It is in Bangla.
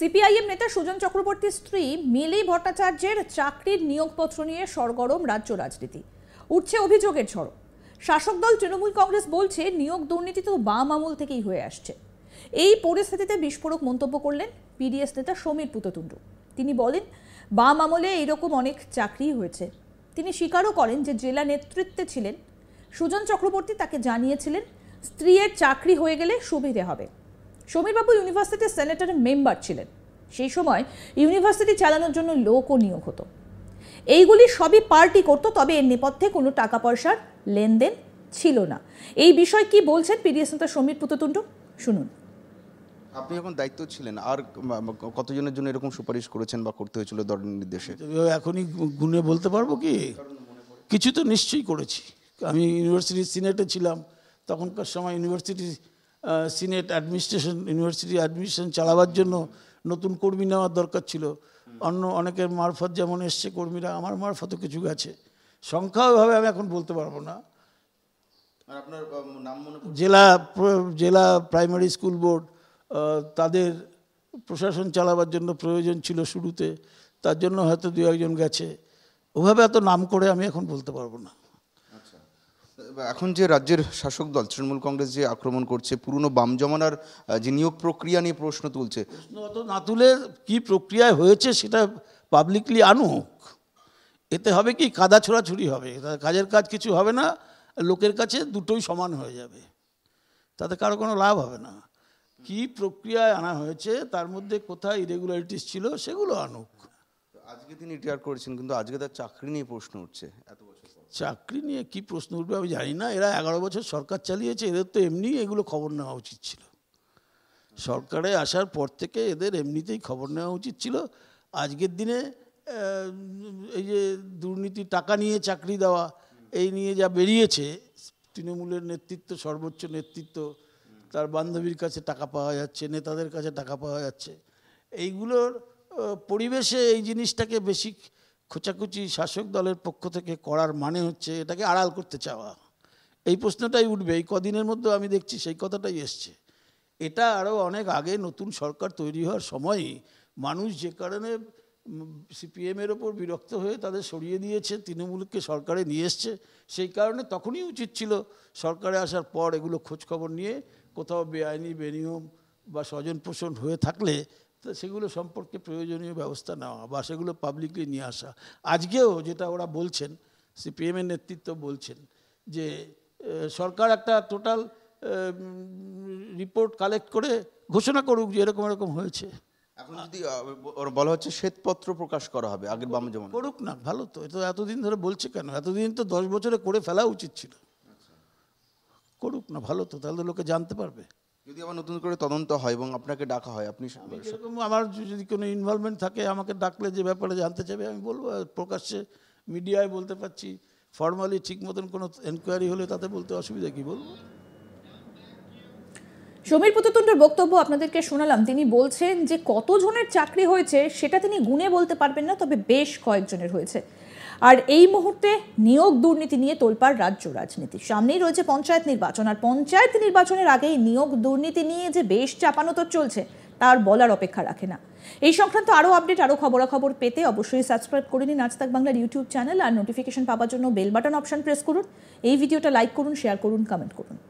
সিপিআইএম নেতা সুজন চক্রবর্তীর স্ত্রী মিলি ভট্টাচার্যের চাকরির নিয়োগপত্র নিয়ে সরগরম রাজ্য রাজনীতি উঠছে অভিযোগের ঝড় শাসক দল তৃণমূল কংগ্রেস বলছে নিয়োগ দুর্নীতি তো বাম আমল থেকেই হয়ে আসছে এই পরিস্থিতিতে বিস্ফোরক মন্তব্য করলেন পিডিএস নেতা সমীর পুততুণ্ড তিনি বলেন বাম আমলে এইরকম অনেক চাকরি হয়েছে তিনি স্বীকারও করেন যে জেলা নেতৃত্বে ছিলেন সুজন চক্রবর্তী তাকে জানিয়েছিলেন স্ত্রীর চাকরি হয়ে গেলে সুবিধে হবে সমীরবাবু ইউনিভার্সিটির সেনেটারের মেম্বার ছিলেন সেই সময় ইউনিভার্সিটি চালানোর জন্য লোকও নিয়োগ হতো এইগুলি সবই পার্টি করত তবে এর নেপথ্যে কোনো টাকা পয়সার লেনদেন ছিল না এই বিষয় কি বলছেন পিডিএস নেতা সমীর পুততুণ্ড শুনুন আপনি যখন দায়িত্ব ছিলেন আর কতজনের জন্য এরকম সুপারিশ করেছেন বা করতে হয়েছিল দলের নির্দেশে এখনই গুনে বলতে পারবো কি কিছু তো নিশ্চয়ই করেছি আমি ইউনিভার্সিটির সিনেটে ছিলাম তখনকার সময় university senate administration university administration চালাবার জন্য নতুন কর্মী নেওয়ার দরকার ছিল অন্য অনেকের মারফত যেমন এসছে কর্মীরা আমার মারফতও কিছু গেছে সংখ্যাভাবে আমি এখন বলতে পারবো না জেলা জেলা প্রাইমারি স্কুল বোর্ড তাদের প্রশাসন চালাবার জন্য প্রয়োজন ছিল শুরুতে তার জন্য হয়তো দু একজন গেছে ওভাবে এত নাম করে আমি এখন বলতে পারবো না এখন যে রাজ্যের শাসক দল তৃণমূল কংগ্রেস যে আক্রমণ করছে পুরনো বাম জমানার যে নিয়োগ প্রক্রিয়া নিয়ে প্রশ্ন তুলছে অত না তুলে কী প্রক্রিয়ায় হয়েছে সেটা পাবলিকলি আনুক এতে হবে কি কাদা ছোড়াছুড়ি হবে কাজের কাজ কিছু হবে না লোকের কাছে দুটোই সমান হয়ে যাবে তাতে কারো কোনো লাভ হবে না কি প্রক্রিয়ায় আনা হয়েছে তার মধ্যে কোথায় ইরেগুলারিটিস ছিল সেগুলো আনুক আজকে তিনি রিটায়ার করেছেন কিন্তু আজকে তার চাকরি নিয়ে প্রশ্ন উঠছে এত চাকরি নিয়ে কি প্রশ্ন উঠবে আমি জানি না এরা এগারো বছর সরকার চালিয়েছে এদের তো এমনি এগুলো খবর নেওয়া উচিত ছিল সরকারে আসার পর থেকে এদের এমনিতেই খবর নেওয়া উচিত ছিল আজকের দিনে এই যে দুর্নীতি টাকা নিয়ে চাকরি দেওয়া এই নিয়ে যা বেরিয়েছে তৃণমূলের নেতৃত্ব সর্বোচ্চ নেতৃত্ব তার বান্ধবীর কাছে টাকা পাওয়া যাচ্ছে নেতাদের কাছে টাকা পাওয়া যাচ্ছে এইগুলোর পরিবেশে এই জিনিসটাকে বেশি খোঁচাখুচি শাসক দলের পক্ষ থেকে করার মানে হচ্ছে এটাকে আড়াল করতে চাওয়া এই প্রশ্নটাই উঠবে এই কদিনের মধ্যে আমি দেখছি সেই কথাটাই এসছে এটা আরও অনেক আগে নতুন সরকার তৈরি হওয়ার সময়ই মানুষ যে কারণে সিপিএমের ওপর বিরক্ত হয়ে তাদের সরিয়ে দিয়েছে তৃণমূলকে সরকারে নিয়ে এসছে সেই কারণে তখনই উচিত ছিল সরকারে আসার পর এগুলো খোঁজখবর নিয়ে কোথাও বেআইনি বেনিয়ম বা স্বজন পোষণ হয়ে থাকলে তো সেগুলো সম্পর্কে প্রয়োজনীয় ব্যবস্থা নেওয়া বা সেগুলো পাবলিকলি নিয়ে আসা আজকেও যেটা ওরা বলছেন সিপিএমের নেতৃত্ব বলছেন যে সরকার একটা টোটাল রিপোর্ট কালেক্ট করে ঘোষণা করুক যে এরকম এরকম হয়েছে এখন যদি বলা হচ্ছে শ্বেতপত্র প্রকাশ করা হবে আগের বাম যেমন করুক না ভালো তো এটা এতদিন ধরে বলছে কেন এতদিন তো দশ বছরে করে ফেলা উচিত ছিল আচ্ছা। করুক না ভালো তো তাহলে তো লোকে জানতে পারবে যদি আবার নতুন করে তদন্ত হয় এবং আপনাকে ডাকা হয় আপনি আমার যদি কোনো ইনভলভমেন্ট থাকে আমাকে ডাকলে যে ব্যাপারে জানতে চাইবে আমি বলবো প্রকাশ্যে মিডিয়ায় বলতে পারছি ফর্মালি ঠিক মতন কোনো এনকোয়ারি হলে তাতে বলতে অসুবিধা কি বলবো সমীর প্রতিতণ্ডর বক্তব্য আপনাদেরকে শোনালাম তিনি বলছেন যে কতজনের চাকরি হয়েছে সেটা তিনি গুনে বলতে পারবেন না তবে বেশ কয়েকজনের হয়েছে আর এই মুহূর্তে নিয়োগ দুর্নীতি নিয়ে তোলপাড় রাজ্য রাজনীতি সামনেই রয়েছে পঞ্চায়েত নির্বাচন আর পঞ্চায়েত নির্বাচনের আগেই নিয়োগ দুর্নীতি নিয়ে যে বেশ চাপানো তো চলছে তার বলার অপেক্ষা রাখে না এই সংক্রান্ত আরও আপডেট আরও খবরাখবর পেতে অবশ্যই সাবস্ক্রাইব করে নিন আজ তাক বাংলার ইউটিউব চ্যানেল আর নোটিফিকেশন পাওয়ার জন্য বেল বাটন অপশন প্রেস করুন এই ভিডিওটা লাইক করুন শেয়ার করুন কমেন্ট করুন